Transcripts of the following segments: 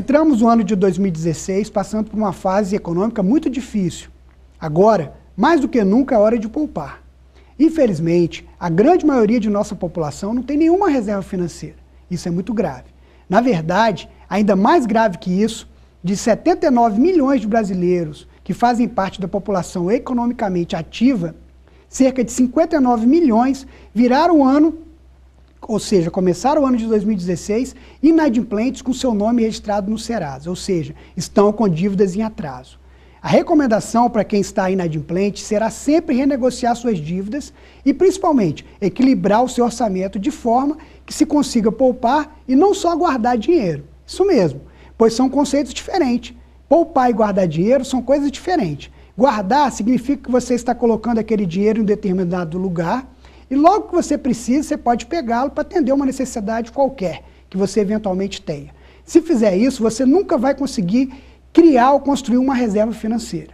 entramos no ano de 2016 passando por uma fase econômica muito difícil. Agora, mais do que nunca, é hora de poupar. Infelizmente, a grande maioria de nossa população não tem nenhuma reserva financeira. Isso é muito grave. Na verdade, ainda mais grave que isso, de 79 milhões de brasileiros que fazem parte da população economicamente ativa, cerca de 59 milhões viraram o ano ou seja, começaram o ano de 2016 inadimplentes com seu nome registrado no Serasa, ou seja, estão com dívidas em atraso. A recomendação para quem está inadimplente será sempre renegociar suas dívidas e, principalmente, equilibrar o seu orçamento de forma que se consiga poupar e não só guardar dinheiro. Isso mesmo, pois são conceitos diferentes. Poupar e guardar dinheiro são coisas diferentes. Guardar significa que você está colocando aquele dinheiro em um determinado lugar e logo que você precisa, você pode pegá-lo para atender uma necessidade qualquer que você eventualmente tenha. Se fizer isso, você nunca vai conseguir criar ou construir uma reserva financeira.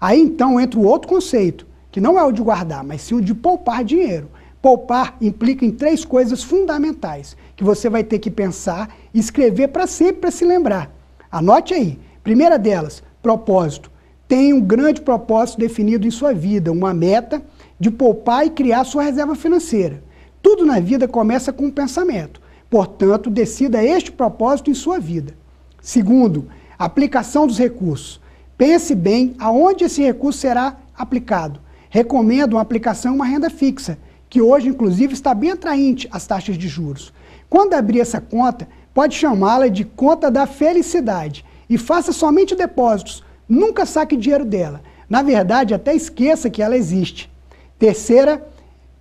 Aí então entra o outro conceito, que não é o de guardar, mas sim o de poupar dinheiro. Poupar implica em três coisas fundamentais que você vai ter que pensar e escrever para sempre para se lembrar. Anote aí. Primeira delas, propósito tem um grande propósito definido em sua vida, uma meta de poupar e criar sua reserva financeira. Tudo na vida começa com um pensamento. Portanto, decida este propósito em sua vida. Segundo, aplicação dos recursos. Pense bem aonde esse recurso será aplicado. Recomendo uma aplicação em uma renda fixa, que hoje, inclusive, está bem atraente às taxas de juros. Quando abrir essa conta, pode chamá-la de conta da felicidade e faça somente depósitos, Nunca saque dinheiro dela. Na verdade, até esqueça que ela existe. Terceira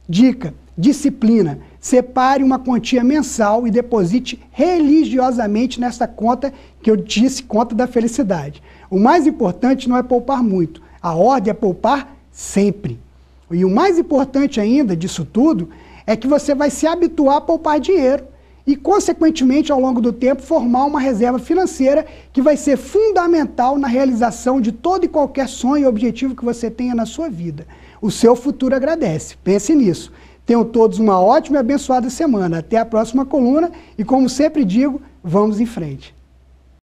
dica: disciplina. Separe uma quantia mensal e deposite religiosamente nessa conta que eu disse, conta da felicidade. O mais importante não é poupar muito, a ordem é poupar sempre. E o mais importante ainda disso tudo é que você vai se habituar a poupar dinheiro e, consequentemente, ao longo do tempo, formar uma reserva financeira que vai ser fundamental na realização de todo e qualquer sonho e objetivo que você tenha na sua vida. O seu futuro agradece. Pense nisso. Tenham todos uma ótima e abençoada semana. Até a próxima coluna e, como sempre digo, vamos em frente.